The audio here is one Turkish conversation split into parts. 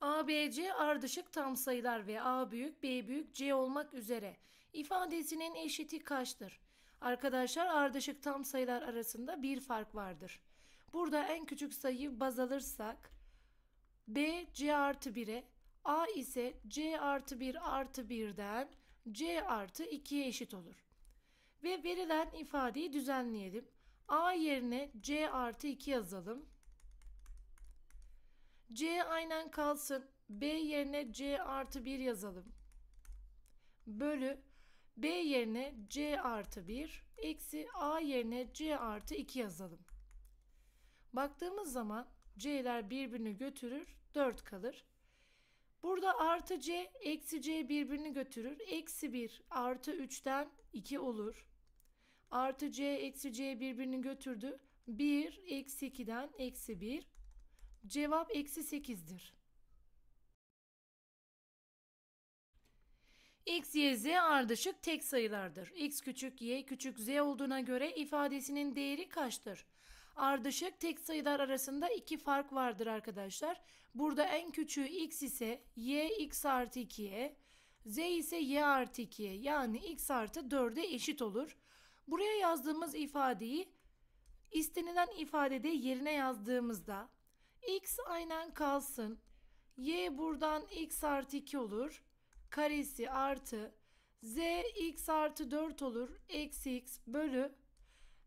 ABC ardışık tam sayılar ve A büyük, B büyük, C olmak üzere ifadesinin eşiti kaçtır? Arkadaşlar ardışık tam sayılar arasında bir fark vardır. Burada en küçük sayı baz alırsak B C artı 1'e A ise C artı 1 artı 1'den C artı 2'ye eşit olur. Ve verilen ifadeyi düzenleyelim. A yerine C artı 2 yazalım. C aynen kalsın. B yerine C artı 1 yazalım. Bölü B yerine C artı 1 eksi A yerine C artı 2 yazalım. Baktığımız zaman C'ler birbirini götürür 4 kalır. Burada artı C eksi C birbirini götürür. Eksi 1 artı 3'ten 2 olur. Artı C eksi C birbirini götürdü. 1 eksi 2'den eksi 1 Cevap eksi sekizdir. X, Y, Z ardışık tek sayılardır. X küçük Y küçük Z olduğuna göre ifadesinin değeri kaçtır? Ardışık tek sayılar arasında iki fark vardır arkadaşlar. Burada en küçüğü X ise Y X artı 2'ye, Z ise Y artı 2'ye yani X artı 4'e eşit olur. Buraya yazdığımız ifadeyi istenilen ifadede yerine yazdığımızda X aynen kalsın. Y buradan x artı 2 olur. Karesi artı z x artı 4 olur. Eksi x bölü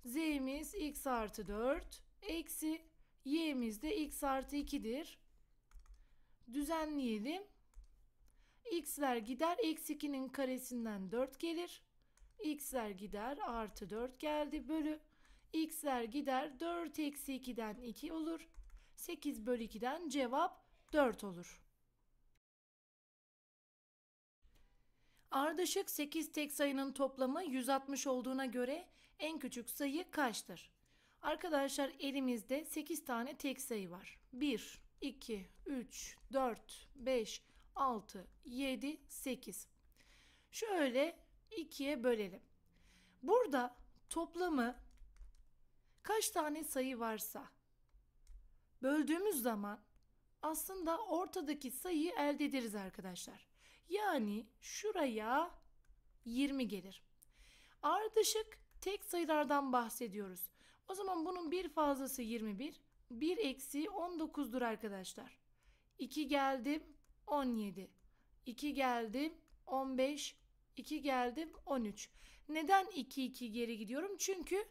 z'miz x artı 4 eksi y'miz de x artı 2'dir. Düzenleyelim. x'ler gider. Eksi 2'nin karesinden 4 gelir. x'ler gider. Artı 4 geldi. Bölü x'ler gider. 4 eksi 2'den 2 olur. 8 bölü 2'den cevap 4 olur. Ardışık 8 tek sayının toplamı 160 olduğuna göre en küçük sayı kaçtır? Arkadaşlar elimizde 8 tane tek sayı var. 1, 2, 3, 4, 5, 6, 7, 8. Şöyle 2'ye bölelim. Burada toplamı kaç tane sayı varsa böldüğümüz zaman aslında ortadaki sayıyı elde ederiz arkadaşlar. Yani şuraya 20 gelir. Ardışık tek sayılardan bahsediyoruz. O zaman bunun bir fazlası 21, bir eksiği 19'dur arkadaşlar. 2 geldim 17, 2 geldim 15, 2 geldim 13. Neden 2 2 geri gidiyorum? Çünkü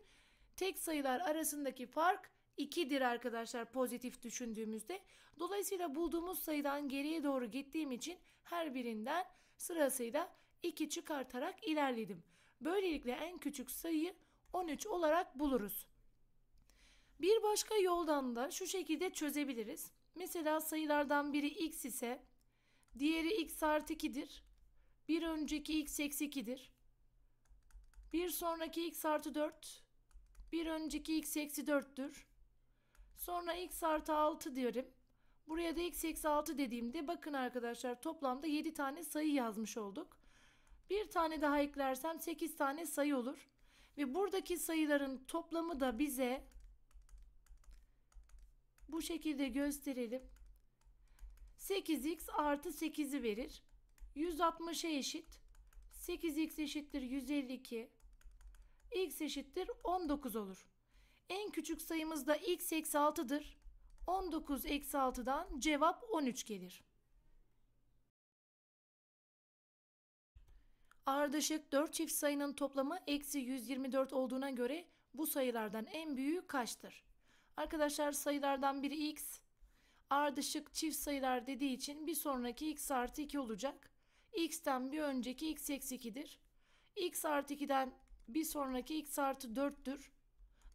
tek sayılar arasındaki fark 2'dir arkadaşlar pozitif düşündüğümüzde. Dolayısıyla bulduğumuz sayıdan geriye doğru gittiğim için her birinden sırasıyla 2 çıkartarak ilerledim. Böylelikle en küçük sayıyı 13 olarak buluruz. Bir başka yoldan da şu şekilde çözebiliriz. Mesela sayılardan biri x ise diğeri x artı 2'dir. Bir önceki x eksi 2'dir. Bir sonraki x artı 4. Bir önceki x eksi 4'tür. Sonra x artı 6 diyorum. Buraya da x eksi 6 dediğimde bakın arkadaşlar toplamda 7 tane sayı yazmış olduk. Bir tane daha eklersem 8 tane sayı olur. Ve buradaki sayıların toplamı da bize bu şekilde gösterelim. 8x artı 8'i verir. 160'a eşit. 8x eşittir 152. x eşittir 19 olur. En küçük sayımız da x eksi 6'dır. 19 eksi 6'dan cevap 13 gelir. Ardışık 4 çift sayının toplamı eksi 124 olduğuna göre bu sayılardan en büyüğü kaçtır? Arkadaşlar sayılardan biri x, ardışık çift sayılar dediği için bir sonraki x artı 2 olacak. x'ten bir önceki x eksi 2'dir. x artı 2'den bir sonraki x artı 4'tür.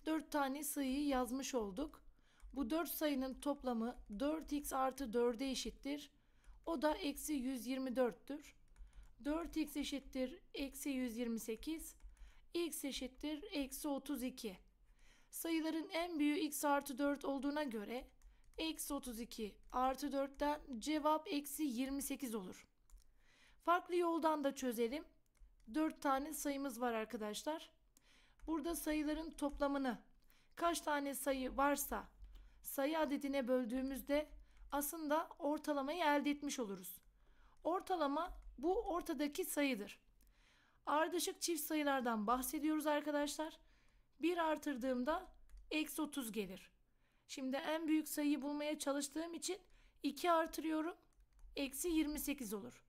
4 tane sayıyı yazmış olduk. Bu 4 sayının toplamı 4x artı 4'e eşittir. O da eksi 124'tür. 4x eşittir eksi 128. x eşittir eksi 32. Sayıların en büyüğü x artı 4 olduğuna göre eksi 32 artı 4'ten cevap eksi 28 olur. Farklı yoldan da çözelim. 4 tane sayımız var arkadaşlar. Burada sayıların toplamını kaç tane sayı varsa sayı adedine böldüğümüzde aslında ortalamayı elde etmiş oluruz. Ortalama bu ortadaki sayıdır. Ardışık çift sayılardan bahsediyoruz arkadaşlar. 1 artırdığımda eksi 30 gelir. Şimdi en büyük sayıyı bulmaya çalıştığım için 2 artırıyorum. Eksi 28 olur.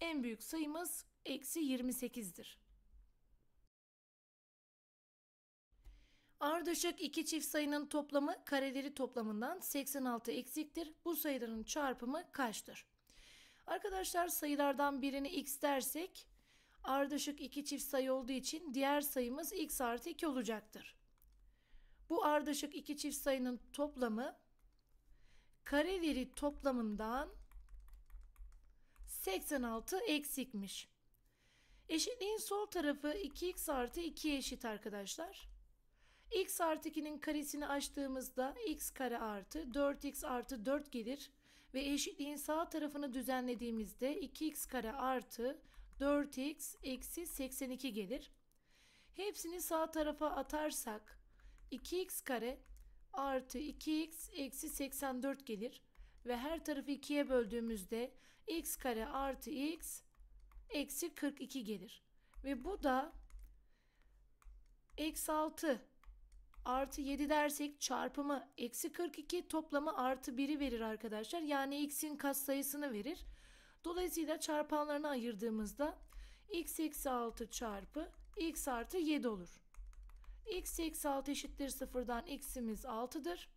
En büyük sayımız eksi 28'dir. Ardışık iki çift sayının toplamı kareleri toplamından 86 eksiktir. Bu sayıların çarpımı kaçtır? Arkadaşlar sayılardan birini x dersek ardışık iki çift sayı olduğu için diğer sayımız x artı 2 olacaktır. Bu ardışık iki çift sayının toplamı kareleri toplamından 86 eksikmiş. Eşitliğin sol tarafı 2x artı 2 eşit arkadaşlar x artı 2'nin karesini açtığımızda x kare artı 4x artı 4 gelir ve eşitliğin sağ tarafını düzenlediğimizde 2x kare artı 4x eksi 82 gelir. Hepsini sağ tarafa atarsak 2x kare artı 2x eksi 84 gelir ve her tarafı 2'ye böldüğümüzde x kare artı x eksi 42 gelir. Ve bu da eksi 6 artı 7 dersek çarpımı eksi 42 toplamı artı 1'i verir arkadaşlar. Yani x'in katsayısını verir. Dolayısıyla çarpanlarını ayırdığımızda x eksi 6 çarpı x artı 7 olur. x eksi 6 eşittir 0'dan x'imiz 6'dır.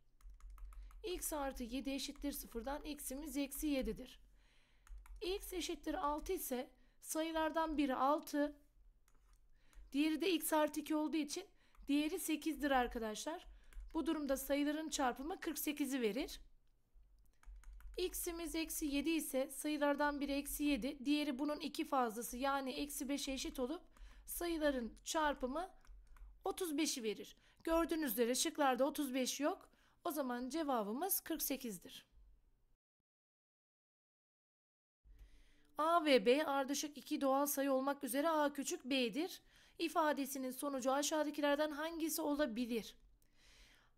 x artı 7 eşittir 0'dan x'imiz eksi 7'dir. x eşittir 6 ise sayılardan biri 6, diğeri de x artı 2 olduğu için Diğeri 8'dir arkadaşlar. Bu durumda sayıların çarpımı 48'i verir. X'imiz eksi 7 ise sayılardan biri eksi 7. Diğeri bunun 2 fazlası yani eksi 5'e eşit olup sayıların çarpımı 35'i verir. Gördüğünüz üzere şıklarda 35 yok. O zaman cevabımız 48'dir. A ve B ardışık iki doğal sayı olmak üzere A küçük B'dir ifadesinin sonucu aşağıdakilerden hangisi olabilir?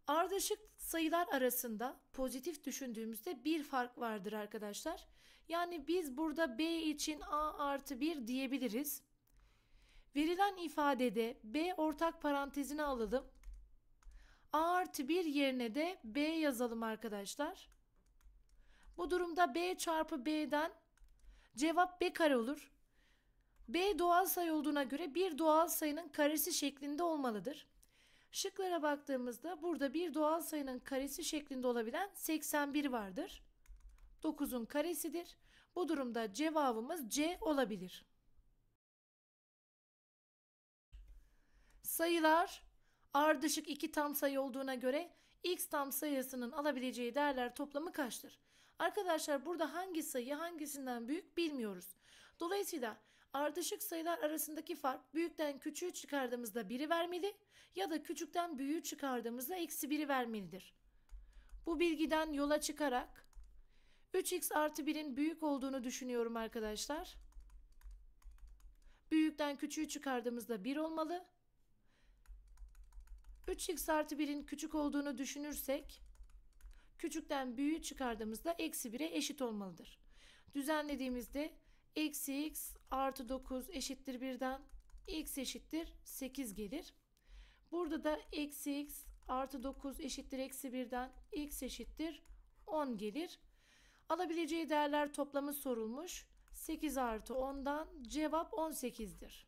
Ardışık sayılar arasında pozitif düşündüğümüzde bir fark vardır arkadaşlar. Yani biz burada B için A artı 1 diyebiliriz. Verilen ifadede B ortak parantezine alalım. A artı 1 yerine de B yazalım arkadaşlar. Bu durumda B çarpı B'den cevap B kare olur. B doğal sayı olduğuna göre bir doğal sayının karesi şeklinde olmalıdır. Şıklara baktığımızda burada bir doğal sayının karesi şeklinde olabilen 81 vardır. 9'un karesidir. Bu durumda cevabımız C olabilir. Sayılar ardışık iki tam sayı olduğuna göre x tam sayısının alabileceği değerler toplamı kaçtır? Arkadaşlar burada hangi sayı hangisinden büyük bilmiyoruz. Dolayısıyla Ardışık sayılar arasındaki fark büyükten küçüğü çıkardığımızda biri vermeli ya da küçükten büyüğü çıkardığımızda eksi biri vermelidir. Bu bilgiden yola çıkarak 3x artı 1'in büyük olduğunu düşünüyorum arkadaşlar. Büyükten küçüğü çıkardığımızda 1 olmalı. 3x artı 1'in küçük olduğunu düşünürsek küçükten büyüğü çıkardığımızda eksi 1'e eşit olmalıdır. Düzenlediğimizde Eksi x artı 9 eşittir 1'den x eşittir 8 gelir. Burada da eksi x artı 9 eşittir eksi 1'den x eşittir 10 gelir. Alabileceği değerler toplamı sorulmuş. 8 artı 10'dan cevap 18'dir.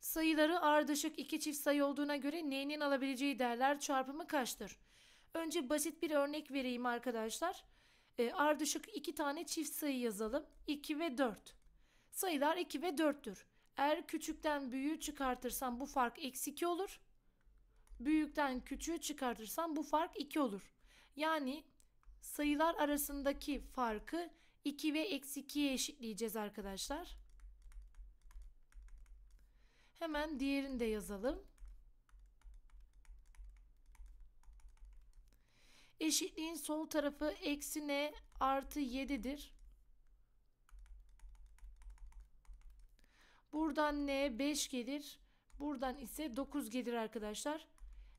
Sayıları ardışık iki çift sayı olduğuna göre neyinin alabileceği değerler çarpımı kaçtır? Önce basit bir örnek vereyim arkadaşlar e, ardışık iki tane çift sayı yazalım. 2 ve 4. Sayılar 2 ve 4'tür. Eğer küçükten büyüğü çıkartırsam bu fark eksi 2 olur. Büyükten küçüğü çıkartırsam bu fark 2 olur. Yani sayılar arasındaki farkı 2 ve eksi 2'ye eşitleyeceğiz arkadaşlar. Hemen diğerini de yazalım. Eşitliğin sol tarafı eksi n artı 7'dir. Buradan n 5 gelir. Buradan ise 9 gelir arkadaşlar.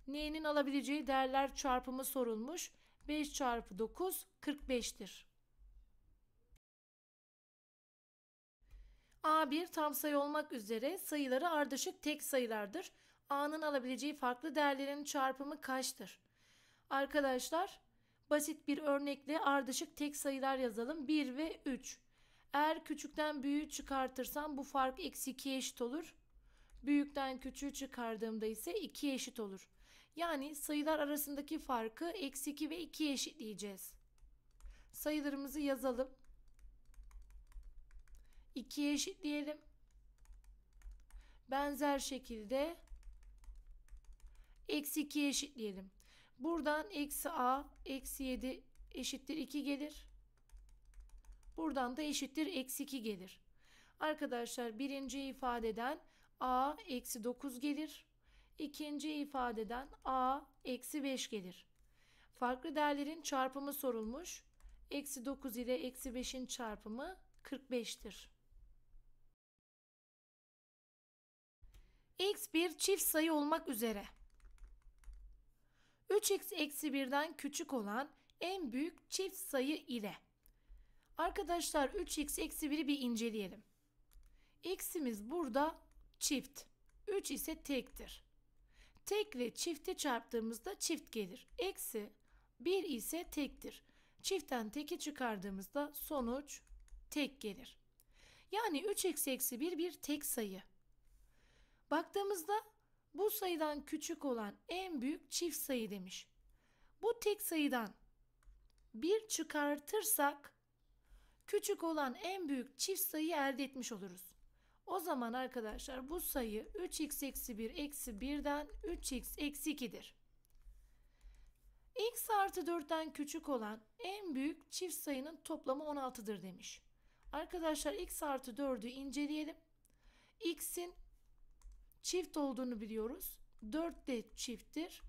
n'nin alabileceği değerler çarpımı sorulmuş. 5 çarpı 9 45'tir. A1 tam sayı olmak üzere sayıları ardışık tek sayılardır. A'nın alabileceği farklı değerlerin çarpımı kaçtır? Arkadaşlar basit bir örnekle ardışık tek sayılar yazalım. 1 ve 3. Eğer küçükten büyüğü çıkartırsam bu fark eksi 2 eşit olur. Büyükten küçüğü çıkardığımda ise 2 eşit olur. Yani sayılar arasındaki farkı eksi 2 ve 2 eşitleyeceğiz. Sayılarımızı yazalım. 2'ye eşitleyelim. Benzer şekilde eksi 2'ye eşitleyelim. Buradan eksi a eksi 7 eşittir 2 gelir. Buradan da eşittir eksi 2 gelir. Arkadaşlar birinci ifadeden a eksi 9 gelir. İkinci ifadeden a eksi 5 gelir. Farklı değerlerin çarpımı sorulmuş. Eksi 9 ile eksi 5'in çarpımı 45'tir. X bir çift sayı olmak üzere. 3x eksi 1'den küçük olan en büyük çift sayı ile. Arkadaşlar 3x eksi 1'i bir inceleyelim. X'imiz burada çift. 3 ise tektir. Tekle çifti çarptığımızda çift gelir. Eksi 1 ise tektir. Çiftten teki çıkardığımızda sonuç tek gelir. Yani 3 eksi eksi 1 bir tek sayı. Baktığımızda bu sayıdan küçük olan en büyük çift sayı demiş. Bu tek sayıdan bir çıkartırsak küçük olan en büyük çift sayıyı elde etmiş oluruz. O zaman arkadaşlar bu sayı 3x eksi 1 eksi 1'den 3x eksi 2'dir. x artı 4'ten küçük olan en büyük çift sayının toplamı 16'dır demiş. Arkadaşlar x artı 4'ü inceleyelim. x'in Çift olduğunu biliyoruz. 4 de çifttir.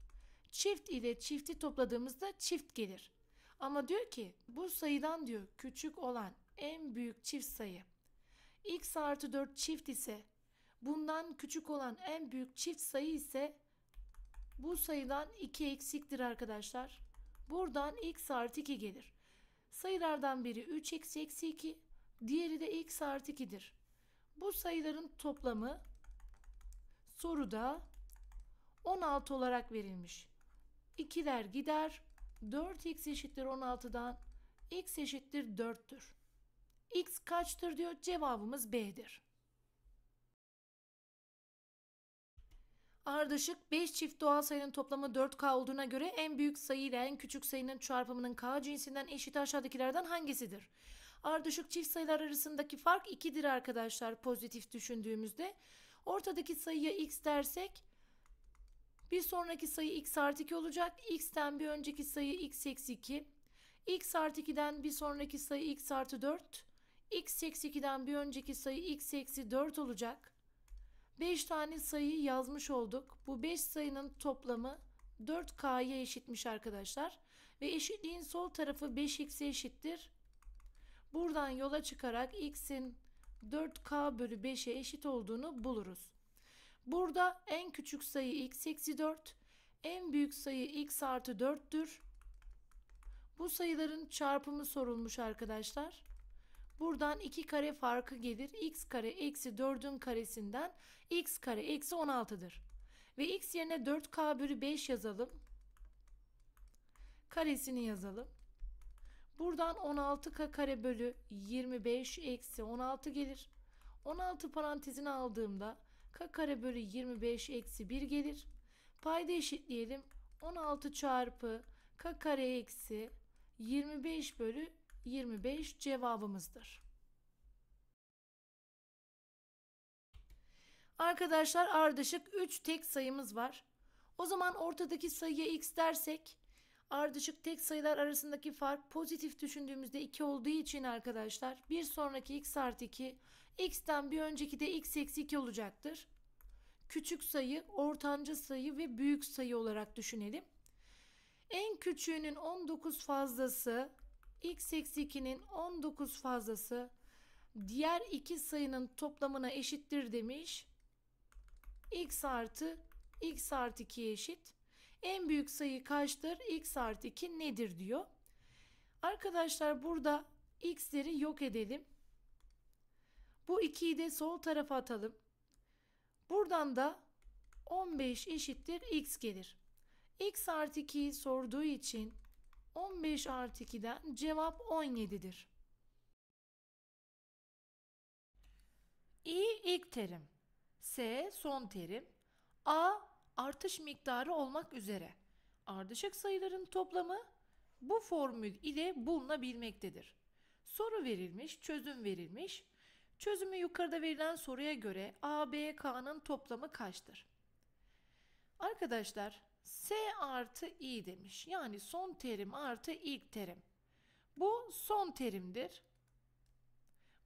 Çift ile çifti topladığımızda çift gelir. Ama diyor ki bu sayıdan diyor küçük olan en büyük çift sayı. X artı 4 çift ise bundan küçük olan en büyük çift sayı ise bu sayıdan 2 eksiktir arkadaşlar. Buradan x artı 2 gelir. Sayılardan biri 3 eksi eksi 2, diğeri de x artı 2'dir. Bu sayıların toplamı Soruda 16 olarak verilmiş. 2'ler gider. 4x eşittir 16'dan x eşittir 4'tür. x kaçtır diyor. Cevabımız B'dir. Ardışık 5 çift doğal sayının toplamı 4K olduğuna göre en büyük sayı ile en küçük sayının çarpımının K cinsinden eşit aşağıdakilerden hangisidir? Ardışık çift sayılar arasındaki fark 2'dir arkadaşlar pozitif düşündüğümüzde. Ortadaki sayıya x dersek bir sonraki sayı x artı 2 olacak. x'ten bir önceki sayı x eksi 2. x artı 2'den bir sonraki sayı x artı 4. x eksi 2'den bir önceki sayı x eksi 4 olacak. 5 tane sayı yazmış olduk. Bu 5 sayının toplamı 4k'ya eşitmiş arkadaşlar. Ve eşitliğin sol tarafı 5x'e eşittir. Buradan yola çıkarak x'in 4k bölü 5'e eşit olduğunu buluruz. Burada en küçük sayı x eksi 4, en büyük sayı x artı 4'tür. Bu sayıların çarpımı sorulmuş arkadaşlar. Buradan 2 kare farkı gelir. x kare eksi 4'ün karesinden x kare eksi 16'dır. Ve x yerine 4k bölü 5 yazalım. Karesini yazalım. Buradan 16k kare bölü 25 eksi 16 gelir. 16 parantezine aldığımda k kare bölü 25 eksi 1 gelir. Payda eşitleyelim. 16 çarpı k kare eksi 25 bölü 25 cevabımızdır. Arkadaşlar ardışık 3 tek sayımız var. O zaman ortadaki sayıya x dersek Ardışık tek sayılar arasındaki fark pozitif düşündüğümüzde 2 olduğu için arkadaşlar bir sonraki x artı 2 x'ten bir önceki de x eksi 2 olacaktır. Küçük sayı, ortanca sayı ve büyük sayı olarak düşünelim. En küçüğünün 19 fazlası x eksi 2'nin 19 fazlası diğer iki sayının toplamına eşittir demiş. x artı x artı 2 eşit. En büyük sayı kaçtır? X artı 2 nedir diyor. Arkadaşlar burada x'leri yok edelim. Bu 2'yi de sol tarafa atalım. Buradan da 15 eşittir x gelir. x artı 2'yi sorduğu için 15 artı 2'den cevap 17'dir. i ilk terim, s son terim, a artış miktarı olmak üzere ardışık sayıların toplamı bu formül ile bulunabilmektedir. Soru verilmiş, çözüm verilmiş. Çözümü yukarıda verilen soruya göre A, B, K'nın toplamı kaçtır? Arkadaşlar S artı i demiş. Yani son terim artı ilk terim. Bu son terimdir.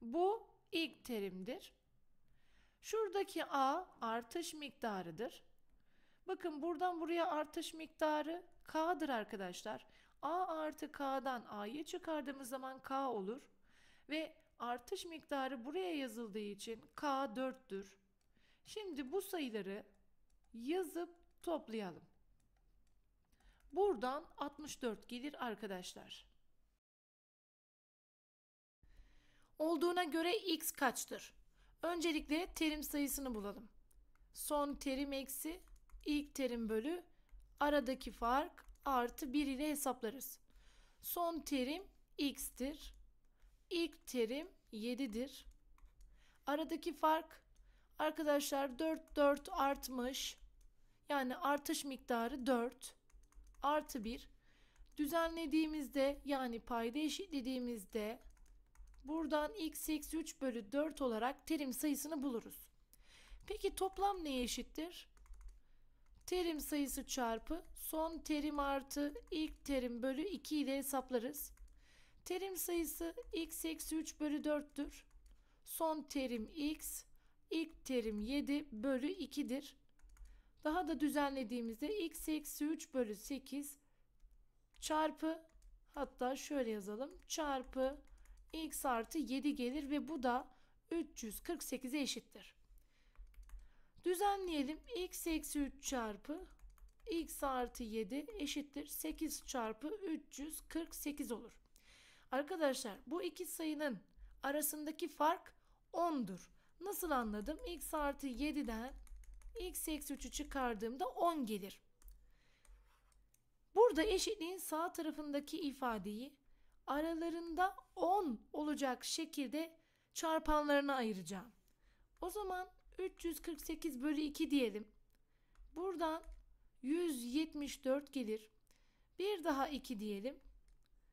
Bu ilk terimdir. Şuradaki A artış miktarıdır. Bakın buradan buraya artış miktarı K'dır arkadaşlar. A artı K'dan A'yı çıkardığımız zaman K olur. Ve artış miktarı buraya yazıldığı için K 4'tür. Şimdi bu sayıları yazıp toplayalım. Buradan 64 gelir arkadaşlar. Olduğuna göre x kaçtır? Öncelikle terim sayısını bulalım. Son terim eksi ilk terim bölü aradaki fark artı 1 ile hesaplarız. Son terim x'tir. İlk terim 7'dir. Aradaki fark arkadaşlar 4 4 artmış. Yani artış miktarı 4 artı 1. Düzenlediğimizde yani payda eşitlediğimizde buradan x x 3 bölü 4 olarak terim sayısını buluruz. Peki toplam neye eşittir? Terim sayısı çarpı son terim artı ilk terim bölü 2 ile hesaplarız. Terim sayısı x eksi 3 bölü 4'tür. Son terim x, ilk terim 7 bölü 2'dir. Daha da düzenlediğimizde x eksi 3 bölü 8 çarpı hatta şöyle yazalım çarpı x artı 7 gelir ve bu da 348'e eşittir. Düzenleyelim. x eksi 3 çarpı x artı 7 eşittir 8 çarpı 348 olur. Arkadaşlar bu iki sayının arasındaki fark 10'dur. Nasıl anladım? x artı 7'den x eksi 3'ü çıkardığımda 10 gelir. Burada eşitliğin sağ tarafındaki ifadeyi aralarında 10 olacak şekilde çarpanlarına ayıracağım. O zaman 348 bölü 2 diyelim. Buradan 174 gelir. Bir daha 2 diyelim.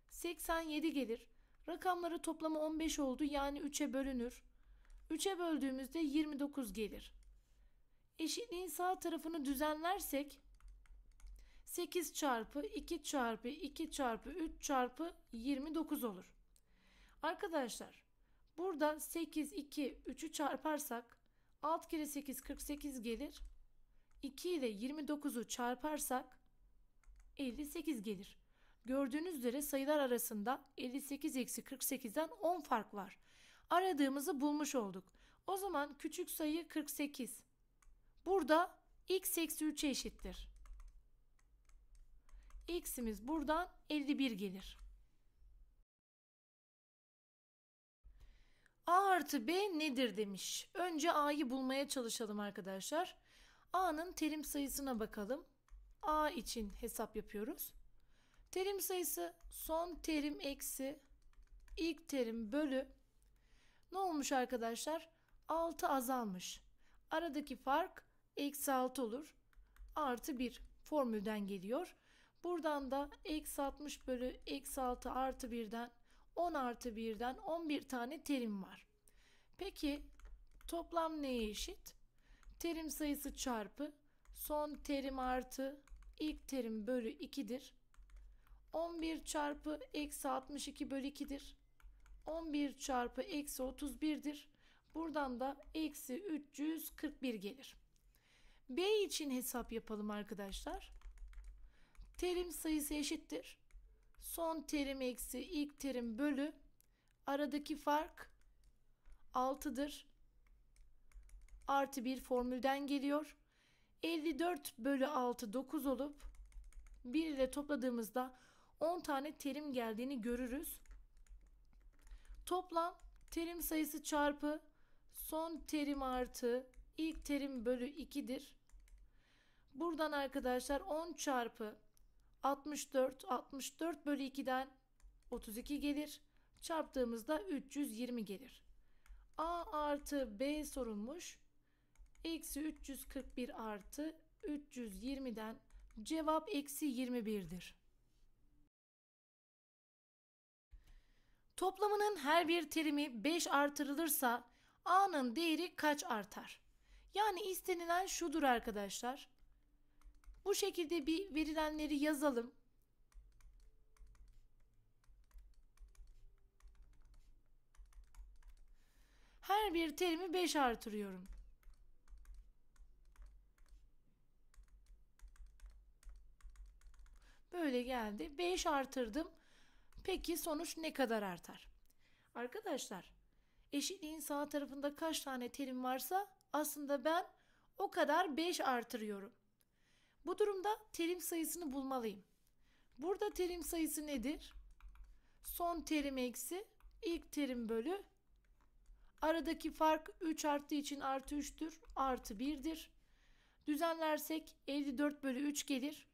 87 gelir. Rakamları toplamı 15 oldu yani 3'e bölünür. 3'e böldüğümüzde 29 gelir. Eşitliğin sağ tarafını düzenlersek 8 çarpı 2 çarpı 2 çarpı 3 çarpı 29 olur. Arkadaşlar burada 8, 2, 3'ü çarparsak 6 kere 8 48 gelir. 2 ile 29'u çarparsak 58 gelir. Gördüğünüz üzere sayılar arasında 58 eksi 48'den 10 fark var. Aradığımızı bulmuş olduk. O zaman küçük sayı 48. Burada x eksi 3'e eşittir. X'imiz buradan 51 gelir. A artı B nedir demiş. Önce A'yı bulmaya çalışalım arkadaşlar. A'nın terim sayısına bakalım. A için hesap yapıyoruz. Terim sayısı son terim eksi ilk terim bölü ne olmuş arkadaşlar? 6 azalmış. Aradaki fark eksi 6 olur. Artı 1 formülden geliyor. Buradan da eksi 60 bölü eksi 6 artı 1'den 10 artı 1'den 11 tane terim var. Peki toplam neye eşit? Terim sayısı çarpı son terim artı ilk terim bölü 2'dir. 11 çarpı eksi 62 bölü 2'dir. 11 çarpı eksi 31'dir. Buradan da eksi 341 gelir. B için hesap yapalım arkadaşlar. Terim sayısı eşittir son terim eksi ilk terim bölü aradaki fark 6'dır. Artı bir formülden geliyor. 54 bölü 6 9 olup 1 ile topladığımızda 10 tane terim geldiğini görürüz. Toplam terim sayısı çarpı son terim artı ilk terim bölü 2'dir. Buradan arkadaşlar 10 çarpı 64, 64 bölü 2'den 32 gelir. Çarptığımızda 320 gelir. A artı B sorulmuş. Eksi 341 artı 320'den cevap eksi 21'dir. Toplamının her bir terimi 5 artırılırsa A'nın değeri kaç artar? Yani istenilen şudur arkadaşlar. Bu şekilde bir verilenleri yazalım. Her bir terimi 5 artırıyorum. Böyle geldi. 5 artırdım. Peki sonuç ne kadar artar? Arkadaşlar eşitliğin sağ tarafında kaç tane terim varsa aslında ben o kadar 5 artırıyorum. Bu durumda terim sayısını bulmalıyım. Burada terim sayısı nedir? Son terim eksi ilk terim bölü. Aradaki fark 3 arttığı için artı 3'tür. Artı 1'dir. Düzenlersek 54 bölü 3 gelir.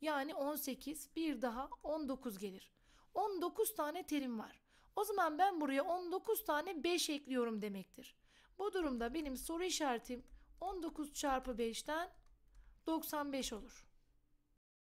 Yani 18 bir daha 19 gelir. 19 tane terim var. O zaman ben buraya 19 tane 5 ekliyorum demektir. Bu durumda benim soru işaretim 19 çarpı 5'ten 95 olur.